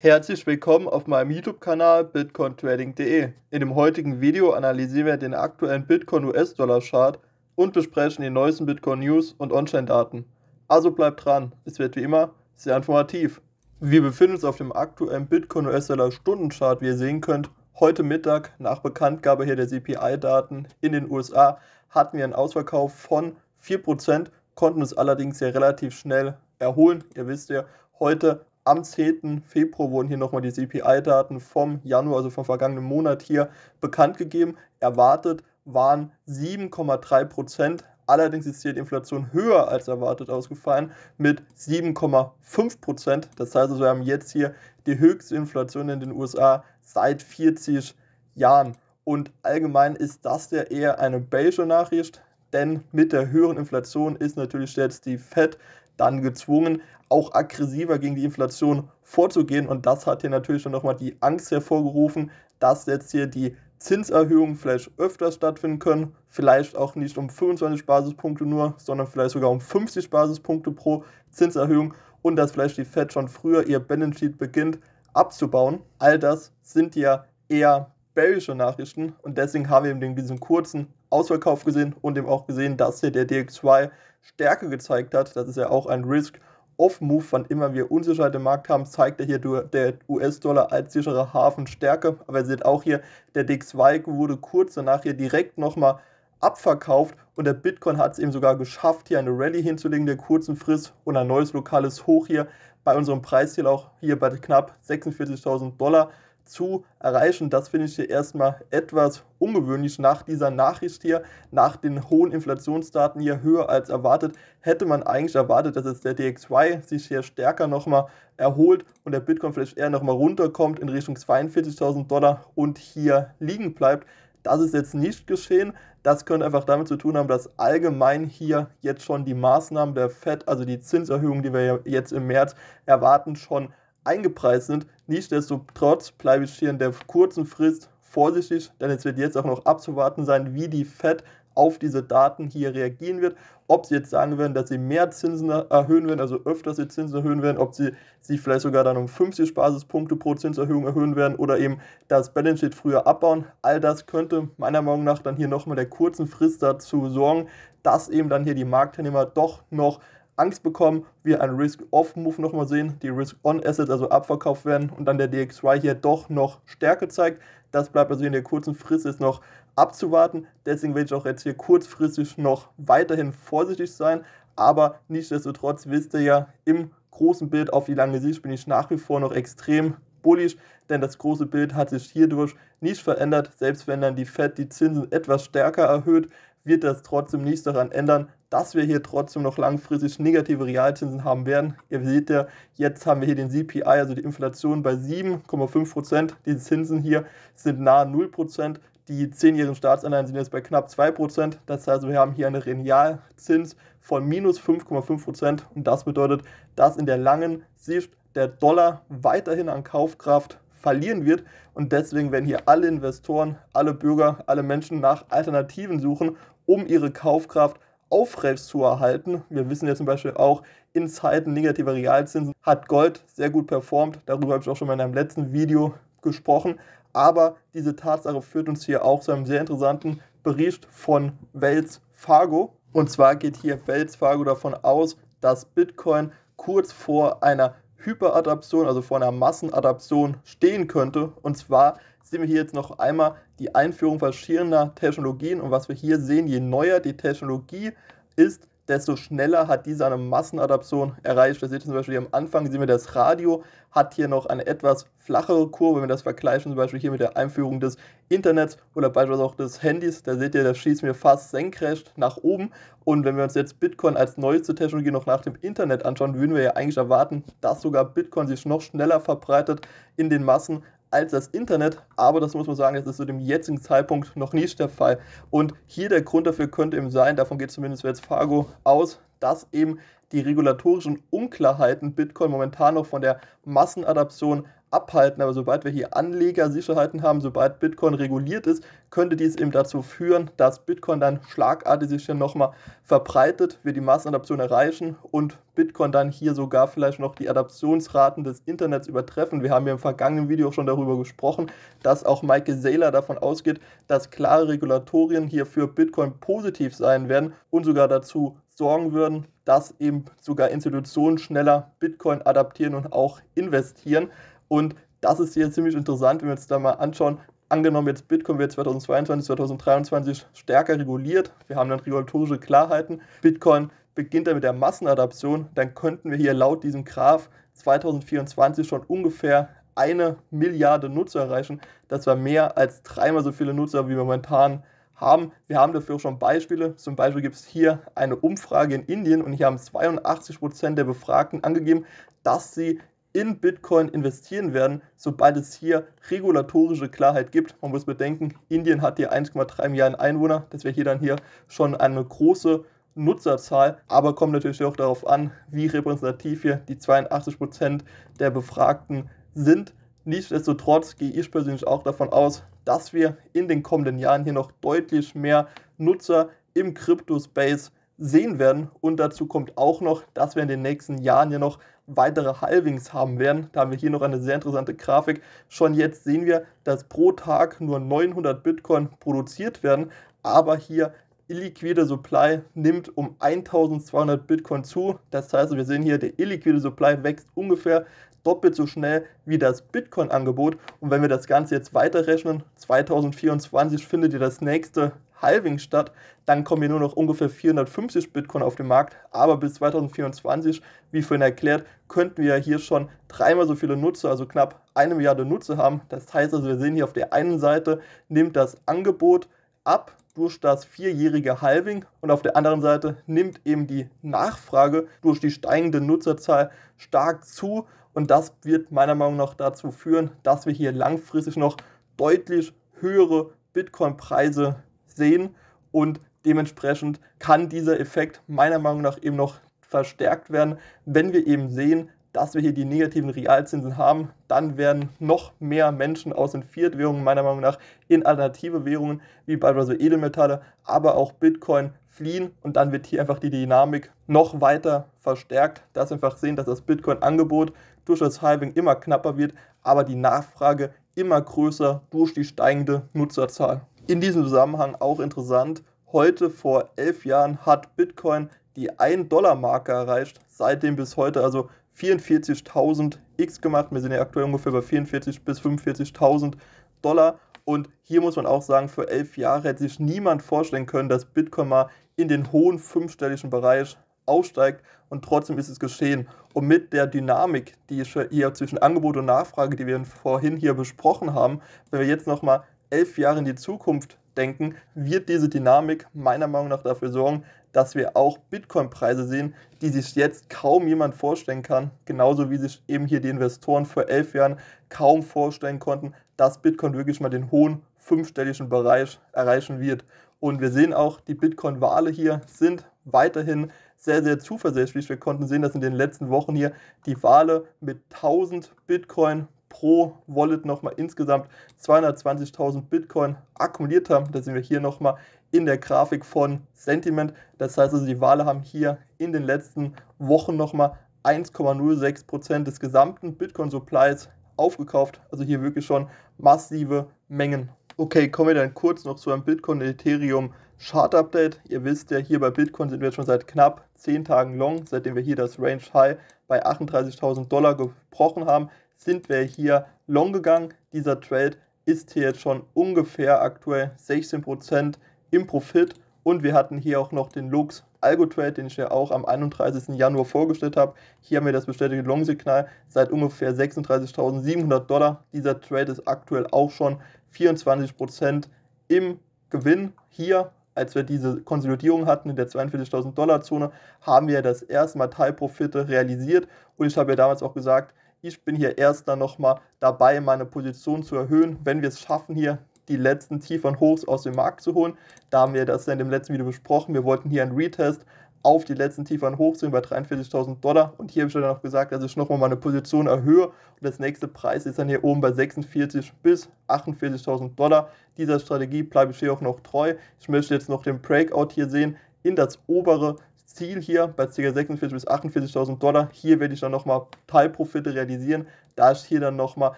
Herzlich willkommen auf meinem YouTube-Kanal bitcointrading.de. In dem heutigen Video analysieren wir den aktuellen Bitcoin US-Dollar Chart und besprechen die neuesten Bitcoin News und On-Chain-Daten. Also bleibt dran, es wird wie immer sehr informativ. Wir befinden uns auf dem aktuellen Bitcoin US-Dollar stunden chart wie ihr sehen könnt. Heute Mittag, nach Bekanntgabe hier der CPI-Daten in den USA, hatten wir einen Ausverkauf von 4%, konnten uns allerdings sehr relativ schnell erholen. Ihr wisst ja, heute am 10. Februar wurden hier nochmal die CPI-Daten vom Januar, also vom vergangenen Monat hier, bekannt gegeben. Erwartet waren 7,3 Prozent. Allerdings ist hier die Inflation höher als erwartet ausgefallen mit 7,5 Prozent. Das heißt also, wir haben jetzt hier die höchste Inflation in den USA seit 40 Jahren. Und allgemein ist das ja eher eine beige Nachricht, denn mit der höheren Inflation ist natürlich jetzt die Fed dann gezwungen, auch aggressiver gegen die Inflation vorzugehen. Und das hat hier natürlich schon nochmal die Angst hervorgerufen, dass jetzt hier die Zinserhöhungen vielleicht öfter stattfinden können. Vielleicht auch nicht um 25 Basispunkte nur, sondern vielleicht sogar um 50 Basispunkte pro Zinserhöhung. Und dass vielleicht die Fed schon früher ihr Balance Sheet beginnt abzubauen. All das sind ja eher bearish Nachrichten. Und deswegen haben wir eben diesen kurzen Ausverkauf gesehen und eben auch gesehen, dass hier der DX2 Stärke gezeigt hat. Das ist ja auch ein Risk. Off-Move, wann immer wir Unsicherheit im Markt haben, zeigt er hier der US-Dollar als sichere Hafen Stärke. Aber ihr seht auch hier, der DX2 wurde kurz danach hier direkt nochmal abverkauft und der Bitcoin hat es eben sogar geschafft, hier eine Rallye hinzulegen der kurzen Frist und ein neues lokales Hoch hier bei unserem Preisziel auch hier bei knapp 46.000 Dollar zu erreichen. Das finde ich hier erstmal etwas ungewöhnlich nach dieser Nachricht hier, nach den hohen Inflationsdaten hier höher als erwartet. Hätte man eigentlich erwartet, dass jetzt der DXY sich hier stärker nochmal erholt und der Bitcoin vielleicht eher nochmal runterkommt in Richtung 42.000 Dollar und hier liegen bleibt. Das ist jetzt nicht geschehen. Das könnte einfach damit zu tun haben, dass allgemein hier jetzt schon die Maßnahmen der FED, also die Zinserhöhung, die wir jetzt im März erwarten, schon eingepreist sind. Nichtsdestotrotz bleibe ich hier in der kurzen Frist vorsichtig, denn es wird jetzt auch noch abzuwarten sein, wie die Fed auf diese Daten hier reagieren wird. Ob sie jetzt sagen werden, dass sie mehr Zinsen erhöhen werden, also öfters die Zinsen erhöhen werden, ob sie sie vielleicht sogar dann um 50 Basispunkte pro Zinserhöhung erhöhen werden oder eben das Balance Sheet früher abbauen. All das könnte meiner Meinung nach dann hier nochmal der kurzen Frist dazu sorgen, dass eben dann hier die Marktteilnehmer doch noch Angst bekommen, wir einen Risk-Off-Move nochmal sehen, die Risk-On-Assets also abverkauft werden und dann der DXY hier doch noch Stärke zeigt. Das bleibt also in der kurzen Frist jetzt noch abzuwarten. Deswegen werde ich auch jetzt hier kurzfristig noch weiterhin vorsichtig sein. Aber nichtsdestotrotz wisst ihr ja, im großen Bild auf die lange Sicht bin ich nach wie vor noch extrem bullisch, denn das große Bild hat sich hierdurch nicht verändert, selbst wenn dann die Fed die Zinsen etwas stärker erhöht wird das trotzdem nichts daran ändern, dass wir hier trotzdem noch langfristig negative Realzinsen haben werden. Ihr seht ja, jetzt haben wir hier den CPI, also die Inflation bei 7,5 Prozent. Die Zinsen hier sind nahe 0 Prozent. Die 10-jährigen Staatsanleihen sind jetzt bei knapp 2 Prozent. Das heißt, wir haben hier einen Realzins von minus 5,5 Prozent. Und das bedeutet, dass in der langen Sicht der Dollar weiterhin an Kaufkraft verlieren wird. Und deswegen werden hier alle Investoren, alle Bürger, alle Menschen nach Alternativen suchen um ihre Kaufkraft aufrecht zu erhalten. Wir wissen ja zum Beispiel auch, in Zeiten negativer Realzinsen hat Gold sehr gut performt. Darüber habe ich auch schon mal in einem letzten Video gesprochen. Aber diese Tatsache führt uns hier auch zu einem sehr interessanten Bericht von Wells Fargo. Und zwar geht hier Wells Fargo davon aus, dass Bitcoin kurz vor einer Hyperadaption, also vor einer Massenadaption stehen könnte. Und zwar sehen wir hier jetzt noch einmal die Einführung verschiedener Technologien und was wir hier sehen, je neuer die Technologie ist, desto schneller hat diese eine Massenadaption erreicht. Das seht ihr zum Beispiel hier am Anfang, sehen wir das Radio, hat hier noch eine etwas flachere Kurve, wenn wir das vergleichen, zum Beispiel hier mit der Einführung des Internets oder beispielsweise auch des Handys, da seht ihr, das schießt mir fast senkrecht nach oben. Und wenn wir uns jetzt Bitcoin als neueste Technologie noch nach dem Internet anschauen, würden wir ja eigentlich erwarten, dass sogar Bitcoin sich noch schneller verbreitet in den Massen als das Internet, aber das muss man sagen, das ist zu dem jetzigen Zeitpunkt noch nicht der Fall. Und hier der Grund dafür könnte eben sein, davon geht zumindest Wells Fargo aus, dass eben die regulatorischen Unklarheiten Bitcoin momentan noch von der Massenadaption abhalten, aber sobald wir hier Anlegersicherheiten haben, sobald Bitcoin reguliert ist, könnte dies eben dazu führen, dass Bitcoin dann schlagartig sich hier nochmal verbreitet, wir die Massenadaption erreichen und Bitcoin dann hier sogar vielleicht noch die Adaptionsraten des Internets übertreffen. Wir haben ja im vergangenen Video auch schon darüber gesprochen, dass auch Michael Saylor davon ausgeht, dass klare Regulatorien hier für Bitcoin positiv sein werden und sogar dazu sorgen würden, dass eben sogar Institutionen schneller Bitcoin adaptieren und auch investieren. Und das ist hier ziemlich interessant, wenn wir uns da mal anschauen. Angenommen, jetzt Bitcoin wird 2022, 2023 stärker reguliert. Wir haben dann regulatorische Klarheiten. Bitcoin beginnt dann mit der Massenadaption. Dann könnten wir hier laut diesem Graph 2024 schon ungefähr eine Milliarde Nutzer erreichen. Das war mehr als dreimal so viele Nutzer, wie wir momentan haben. Wir haben dafür schon Beispiele. Zum Beispiel gibt es hier eine Umfrage in Indien und hier haben 82% Prozent der Befragten angegeben, dass sie in Bitcoin investieren werden, sobald es hier regulatorische Klarheit gibt. Man muss bedenken, Indien hat hier 1,3 Milliarden Einwohner. Das wäre hier dann hier schon eine große Nutzerzahl, aber kommt natürlich auch darauf an, wie repräsentativ hier die 82% der Befragten sind. Nichtsdestotrotz gehe ich persönlich auch davon aus, dass wir in den kommenden Jahren hier noch deutlich mehr Nutzer im Crypto-Space sehen werden. Und dazu kommt auch noch, dass wir in den nächsten Jahren ja noch weitere Halvings haben werden. Da haben wir hier noch eine sehr interessante Grafik. Schon jetzt sehen wir, dass pro Tag nur 900 Bitcoin produziert werden, aber hier illiquide Supply nimmt um 1200 Bitcoin zu. Das heißt, wir sehen hier, der illiquide Supply wächst ungefähr doppelt so schnell wie das Bitcoin-Angebot. Und wenn wir das Ganze jetzt weiterrechnen, 2024 findet ihr das nächste Halving statt, dann kommen hier nur noch ungefähr 450 Bitcoin auf den Markt. Aber bis 2024, wie vorhin erklärt, könnten wir hier schon dreimal so viele Nutzer, also knapp eine Milliarde Nutzer haben. Das heißt also, wir sehen hier auf der einen Seite nimmt das Angebot ab durch das vierjährige Halving und auf der anderen Seite nimmt eben die Nachfrage durch die steigende Nutzerzahl stark zu und das wird meiner Meinung nach dazu führen, dass wir hier langfristig noch deutlich höhere Bitcoin-Preise sehen und dementsprechend kann dieser Effekt meiner Meinung nach eben noch verstärkt werden, wenn wir eben sehen, dass wir hier die negativen Realzinsen haben, dann werden noch mehr Menschen aus den Fiat-Währungen meiner Meinung nach in alternative Währungen wie beispielsweise Edelmetalle, aber auch Bitcoin fliehen und dann wird hier einfach die Dynamik noch weiter verstärkt, dass wir einfach sehen, dass das Bitcoin-Angebot durch das Halving immer knapper wird, aber die Nachfrage immer größer durch die steigende Nutzerzahl. In diesem Zusammenhang auch interessant, heute vor elf Jahren hat Bitcoin die 1-Dollar-Marke erreicht, seitdem bis heute also 44.000 X gemacht. Wir sind ja aktuell ungefähr bei 44.000 bis 45.000 Dollar. Und hier muss man auch sagen, für elf Jahre hätte sich niemand vorstellen können, dass Bitcoin mal in den hohen fünfstelligen Bereich aufsteigt. Und trotzdem ist es geschehen. Und mit der Dynamik, die hier zwischen Angebot und Nachfrage, die wir vorhin hier besprochen haben, wenn wir jetzt nochmal elf Jahre in die Zukunft denken, wird diese Dynamik meiner Meinung nach dafür sorgen, dass wir auch Bitcoin-Preise sehen, die sich jetzt kaum jemand vorstellen kann. Genauso wie sich eben hier die Investoren vor elf Jahren kaum vorstellen konnten, dass Bitcoin wirklich mal den hohen fünfstelligen Bereich erreichen wird. Und wir sehen auch, die Bitcoin-Wale hier sind weiterhin sehr, sehr zuversichtlich. Wir konnten sehen, dass in den letzten Wochen hier die Wale mit 1000 Bitcoin pro Wallet nochmal insgesamt 220.000 Bitcoin akkumuliert haben. Da sehen wir hier nochmal in der Grafik von Sentiment. Das heißt also, die Wale haben hier in den letzten Wochen nochmal 1,06% des gesamten Bitcoin-Supplies aufgekauft. Also hier wirklich schon massive Mengen. Okay, kommen wir dann kurz noch zu einem Bitcoin-Ethereum. Chart-Update. Ihr wisst ja, hier bei Bitcoin sind wir schon seit knapp 10 Tagen long, seitdem wir hier das Range High bei 38.000 Dollar gebrochen haben, sind wir hier long gegangen. Dieser Trade ist hier jetzt schon ungefähr aktuell 16% im Profit und wir hatten hier auch noch den Lux Algo Trade, den ich ja auch am 31. Januar vorgestellt habe. Hier haben wir das bestätigte Long-Signal seit ungefähr 36.700 Dollar. Dieser Trade ist aktuell auch schon 24% im Gewinn hier als wir diese Konsolidierung hatten in der 42.000 Dollar Zone, haben wir das erste Mal Teilprofite realisiert und ich habe ja damals auch gesagt, ich bin hier erst dann nochmal dabei, meine Position zu erhöhen, wenn wir es schaffen, hier die letzten tieferen Hochs aus dem Markt zu holen. Da haben wir das ja in dem letzten Video besprochen. Wir wollten hier einen Retest auf die letzten Tiefern hochziehen bei 43.000 Dollar. Und hier habe ich dann auch gesagt, dass ich nochmal meine Position erhöhe. Und das nächste Preis ist dann hier oben bei 46 bis 48.000 Dollar. Dieser Strategie bleibe ich hier auch noch treu. Ich möchte jetzt noch den Breakout hier sehen in das obere Ziel hier bei ca. 46.000 bis 48.000 Dollar. Hier werde ich dann nochmal Teilprofite realisieren, da ich hier dann nochmal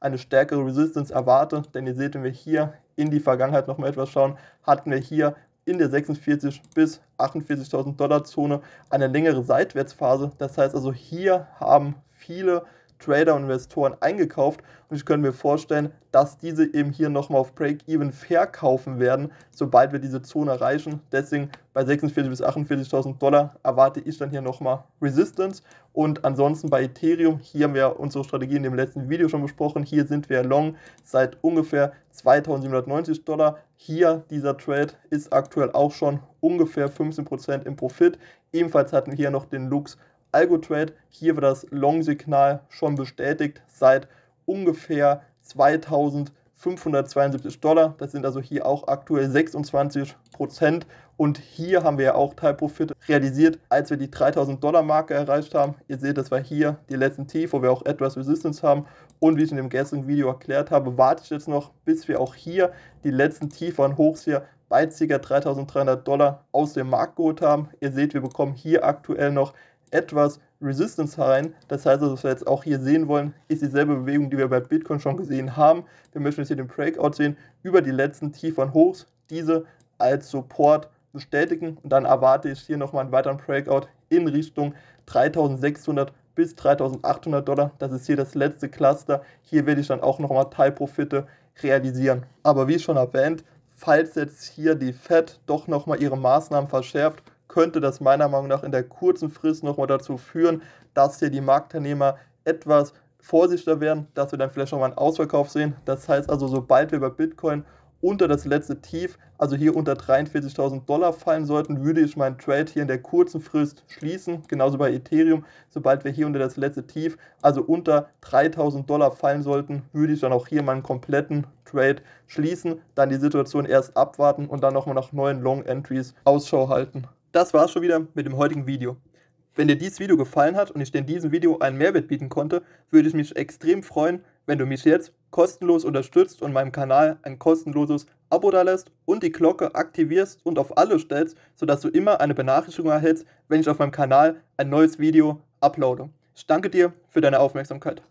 eine stärkere Resistance erwarte. Denn ihr seht, wenn wir hier in die Vergangenheit nochmal etwas schauen, hatten wir hier in der 46 bis 48.000 Dollar Zone eine längere Seitwärtsphase. Das heißt also, hier haben viele Trader und Investoren eingekauft. Und ich könnte mir vorstellen, dass diese eben hier nochmal auf Break-Even verkaufen werden, sobald wir diese Zone erreichen. Deswegen bei 46.000 bis 48.000 Dollar erwarte ich dann hier nochmal Resistance. Und ansonsten bei Ethereum, hier haben wir unsere Strategie in dem letzten Video schon besprochen. Hier sind wir long seit ungefähr 2.790 Dollar. Hier dieser Trade ist aktuell auch schon ungefähr 15% im Profit. Ebenfalls hatten wir hier noch den Lux Algo-Trade. Hier wird das Long-Signal schon bestätigt seit ungefähr 2572 Dollar. Das sind also hier auch aktuell 26 Prozent. Und hier haben wir ja auch Teilprofite realisiert, als wir die 3000 Dollar Marke erreicht haben. Ihr seht, das war hier die letzten Tief, wo wir auch etwas Resistance haben. Und wie ich in dem gestrigen Video erklärt habe, warte ich jetzt noch, bis wir auch hier die letzten tieferen Hochs hier bei ca. 3300 Dollar aus dem Markt geholt haben. Ihr seht, wir bekommen hier aktuell noch etwas Resistance rein. Das heißt, also, was wir jetzt auch hier sehen wollen, ist dieselbe Bewegung, die wir bei Bitcoin schon gesehen haben. Wir möchten jetzt hier den Breakout sehen über die letzten tieferen Hochs, diese als Support bestätigen und dann erwarte ich hier nochmal einen weiteren Breakout in Richtung 3600 bis 3800 Dollar. Das ist hier das letzte Cluster. Hier werde ich dann auch nochmal Teilprofite realisieren. Aber wie schon erwähnt, falls jetzt hier die Fed doch nochmal ihre Maßnahmen verschärft könnte das meiner Meinung nach in der kurzen Frist nochmal dazu führen, dass hier die Marktteilnehmer etwas vorsichtiger werden, dass wir dann vielleicht nochmal einen Ausverkauf sehen. Das heißt also, sobald wir bei Bitcoin unter das letzte Tief, also hier unter 43.000 Dollar fallen sollten, würde ich meinen Trade hier in der kurzen Frist schließen. Genauso bei Ethereum, sobald wir hier unter das letzte Tief, also unter 3.000 Dollar fallen sollten, würde ich dann auch hier meinen kompletten Trade schließen, dann die Situation erst abwarten und dann nochmal nach neuen Long Entries Ausschau halten. Das war's schon wieder mit dem heutigen Video. Wenn dir dieses Video gefallen hat und ich dir in diesem Video einen Mehrwert bieten konnte, würde ich mich extrem freuen, wenn du mich jetzt kostenlos unterstützt und meinem Kanal ein kostenloses Abo dalässt und die Glocke aktivierst und auf alle stellst, sodass du immer eine Benachrichtigung erhältst, wenn ich auf meinem Kanal ein neues Video uploade. Ich danke dir für deine Aufmerksamkeit.